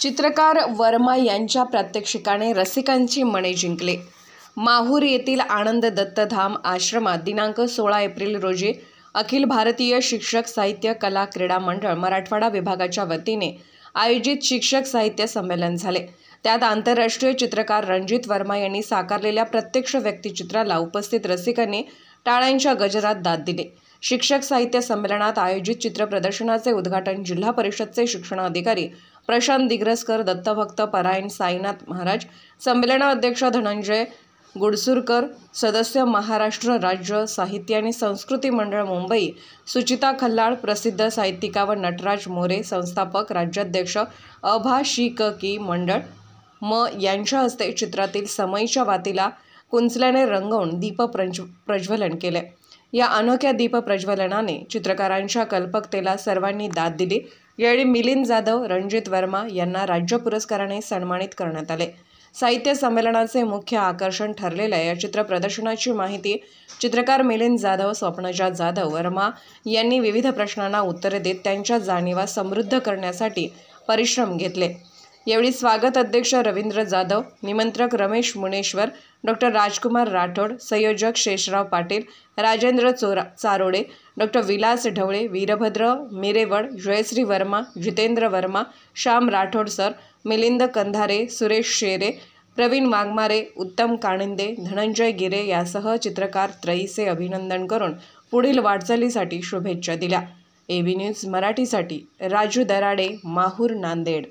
चित्रकार वर्मा यांच्या प्रात्यक्षिकाने रसिकांची मने जिंकले माहूर येथील आनंद दत्तधाम आश्रमात दिनांक सोळा एप्रिल रोजी अखिल भारतीय शिक्षक साहित्य कला क्रीडा मंडळ मराठवाडा विभागाच्या वतीने आयोजित शिक्षक साहित्य संमेलन झाले त्यात आंतरराष्ट्रीय चित्रकार रणजित वर्मा यांनी साकारलेल्या प्रत्यक्ष व्यक्तिचित्राला उपस्थित रसिकांनी टाळ्यांच्या गजरात दाद दिली शिक्षक साहित्य संमेलनात आयोजित चित्र प्रदर्शनाचे उद्घाटन जिल्हा परिषदचे शिक्षण अधिकारी प्रशांत दिग्रसकर दत्तभक्त परायण साईनाथ महाराज संमेलनाध्यक्ष धनंजय गुडसुरकर सदस्य महाराष्ट्र राज्य साहित्य आणि संस्कृती मंडळ मुंबई सुचिता खल्लाळ प्रसिद्ध साहित्यिका व नटराज मोरे संस्थापक राज्याध्यक्ष अभा शी मंडळ म यांच्या हस्ते चित्रातील समयीच्या वातीला कुंचल्याने रंगवून दीप प्रज्वलन केले या अनोख्या प्रज्वलनाने चित्रकारांच्या कल्पकतेला सर्वांनी दाद दिली यावेळी मिलिंद जाधव रणजित वर्मा यांना राज्य पुरस्काराने सन्मानित करण्यात आले साहित्य संमेलनाचे मुख्य आकर्षण ठरलेल्या या चित्र प्रदर्शनाची माहिती चित्रकार मिलिंद जाधव स्वप्नजा जाधव वर्मा यांनी विविध प्रश्नांना उत्तरे देत त्यांच्या जाणीवा समृद्ध करण्यासाठी परिश्रम घेतले यावेळी स्वागत अध्यक्ष रवींद्र जाधव निमंत्रक रमेश मुनेश्वर डॉक्टर राजकुमार राठोड संयोजक शेषराव पाटील राजेंद्र चोरा चारोडे डॉक्टर विलास ढवळे वीरभद्र मिरेवड जयश्री वर्मा जितेंद्र वर्मा श्याम राठोड सर मिलिंद कंधारे सुरेश शेरे प्रवीण वाघमारे उत्तम काणिंदे धनंजय गिरे यासह चित्रकार त्रयीचे अभिनंदन करून पुढील वाटचालीसाठी शुभेच्छा दिल्या बी न्यूज मराठीसाठी राजू दराडे माहूर नांदेड